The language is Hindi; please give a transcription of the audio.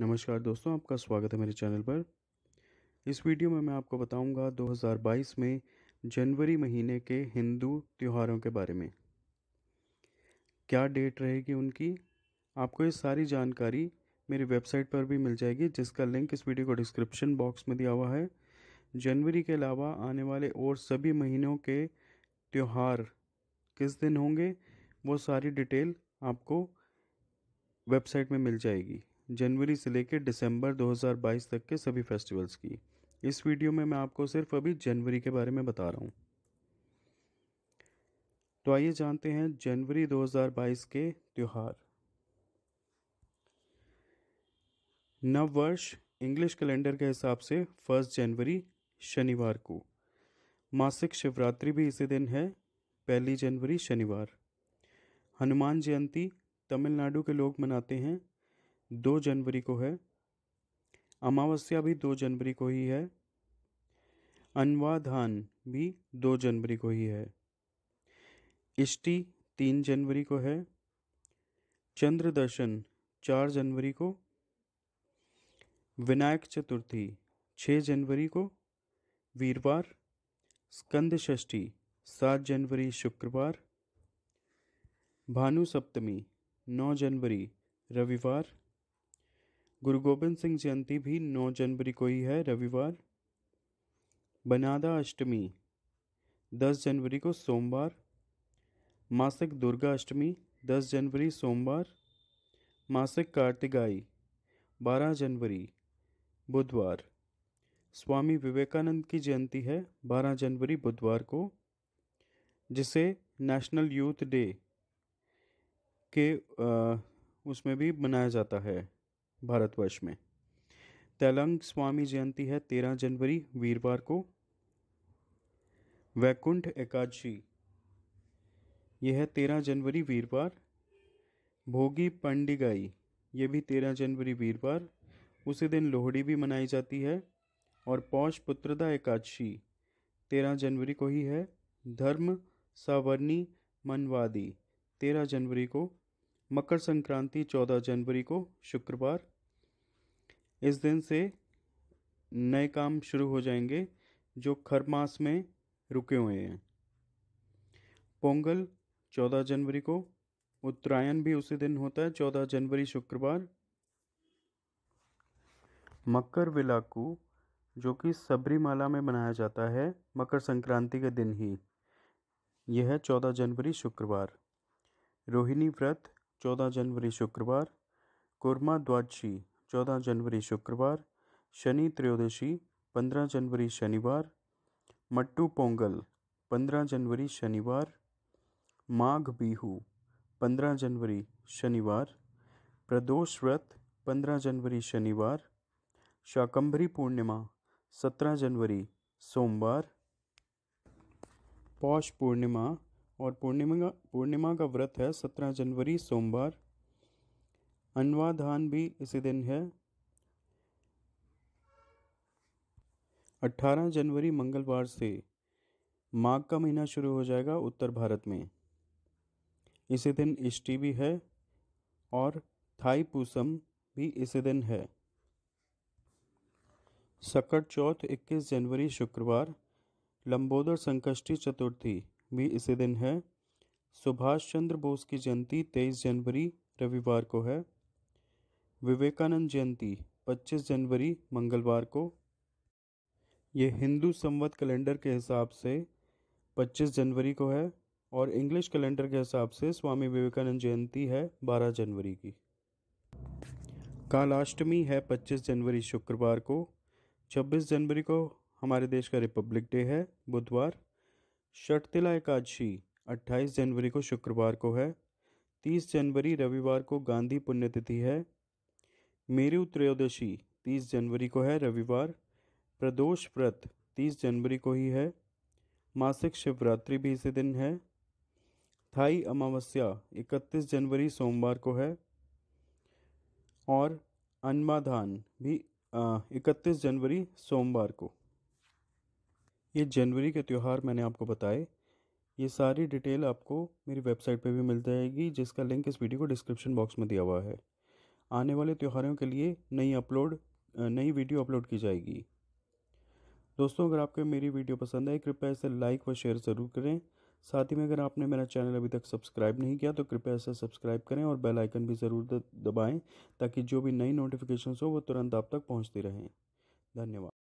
नमस्कार दोस्तों आपका स्वागत है मेरे चैनल पर इस वीडियो में मैं आपको बताऊंगा 2022 में जनवरी महीने के हिंदू त्योहारों के बारे में क्या डेट रहेगी उनकी आपको ये सारी जानकारी मेरी वेबसाइट पर भी मिल जाएगी जिसका लिंक इस वीडियो को डिस्क्रिप्शन बॉक्स में दिया हुआ है जनवरी के अलावा आने वाले और सभी महीनों के त्यौहार किस दिन होंगे वो सारी डिटेल आपको वेबसाइट में मिल जाएगी जनवरी से लेकर दिसंबर 2022 तक के सभी फेस्टिवल्स की इस वीडियो में मैं आपको सिर्फ अभी जनवरी के बारे में बता रहा हूँ तो आइए जानते हैं जनवरी 2022 के त्यौहार वर्ष इंग्लिश कैलेंडर के हिसाब से फर्स्ट जनवरी शनिवार को मासिक शिवरात्रि भी इसी दिन है पहली जनवरी शनिवार हनुमान जयंती तमिलनाडु के लोग मनाते हैं दो जनवरी को है अमावस्या भी दो जनवरी को ही है अनवाधान भी दो जनवरी को ही है इष्टि तीन जनवरी को है चंद्र दर्शन चार जनवरी को विनायक चतुर्थी छः जनवरी को वीरवार स्कंद षष्ठी सात जनवरी शुक्रवार भानु सप्तमी नौ जनवरी रविवार गुरु गोबिंद सिंह जयंती भी 9 जनवरी को ही है रविवार बनादा अष्टमी 10 जनवरी को सोमवार मासिक दुर्गा अष्टमी 10 जनवरी सोमवार मासिक कार्तिकाई 12 जनवरी बुधवार स्वामी विवेकानंद की जयंती है 12 जनवरी बुधवार को जिसे नेशनल यूथ डे के आ, उसमें भी मनाया जाता है भारतवर्ष में तेलंग स्वामी जयंती है तेरह जनवरी वीरवार को वैकुंठ एकादशी यह है तेरह जनवरी वीरवार भोगी पंडिगाई ये भी तेरह जनवरी वीरवार उसी दिन लोहड़ी भी मनाई जाती है और पौष पुत्रदा एकादशी तेरह जनवरी को ही है धर्म सवर्णी मनवादी तेरह जनवरी को मकर संक्रांति 14 जनवरी को शुक्रवार इस दिन से नए काम शुरू हो जाएंगे जो खर मास में रुके हुए हैं पोंगल 14 जनवरी को उत्तरायण भी उसी दिन होता है 14 जनवरी शुक्रवार मकर विलाकू जो कि सबरीमाला में मनाया जाता है मकर संक्रांति के दिन ही यह है चौदह जनवरी शुक्रवार रोहिणी व्रत चौदह जनवरी शुक्रवार कुरमा द्वादशी चौदह जनवरी शुक्रवार शनि त्रयोदशी पंद्रह जनवरी शनिवार मट्टू पोंगल पंद्रह जनवरी शनिवार माघ बिहू पंद्रह जनवरी शनिवार प्रदोष व्रत पंद्रह जनवरी शनिवार शाकंभरी पूर्णिमा सत्रह जनवरी सोमवार पौष पूर्णिमा और पूर्णिमा पूर्णिमा का व्रत है सत्रह जनवरी सोमवार अन्वाधान भी इसी दिन है अट्ठारह जनवरी मंगलवार से माघ का महीना शुरू हो जाएगा उत्तर भारत में इसी दिन इष्टी भी है और थाई पूसम भी इसी दिन है सकट चौथ 21 जनवरी शुक्रवार लंबोदर संकष्टी चतुर्थी भी इसी दिन है सुभाष चंद्र बोस की जयंती तेईस जनवरी रविवार को है विवेकानंद जयंती 25 जनवरी मंगलवार को ये हिंदू संवत कैलेंडर के हिसाब से 25 जनवरी को है और इंग्लिश कैलेंडर के हिसाब से स्वामी विवेकानंद जयंती है 12 जनवरी की कालाष्टमी है 25 जनवरी शुक्रवार को 26 जनवरी को हमारे देश का रिपब्लिक डे है बुधवार शटतिला एकादशी 28 जनवरी को शुक्रवार को है 30 जनवरी रविवार को गांधी पुण्यतिथि है मेरू त्रयोदशी 30 जनवरी को है रविवार प्रदोष व्रत 30 जनवरी को ही है मासिक शिवरात्रि भी इसी दिन है थाई अमावस्या 31 जनवरी सोमवार को है और अन्माधान भी इकतीस जनवरी सोमवार को ये जनवरी के त्यौहार मैंने आपको बताए ये सारी डिटेल आपको मेरी वेबसाइट पे भी मिल जाएगी जिसका लिंक इस वीडियो को डिस्क्रिप्शन बॉक्स में दिया हुआ है आने वाले त्यौहारों के लिए नई अपलोड नई वीडियो अपलोड की जाएगी दोस्तों अगर आपको मेरी वीडियो पसंद आए कृपया इसे लाइक व शेयर ज़रूर करें साथ ही में अगर आपने मेरा चैनल अभी तक सब्सक्राइब नहीं किया तो कृपया इसे सब्सक्राइब करें और बेल आइकन भी ज़रूर दबाएं ताकि जो भी नई नोटिफिकेशंस हो वो तुरंत आप तक पहुंचती रहें धन्यवाद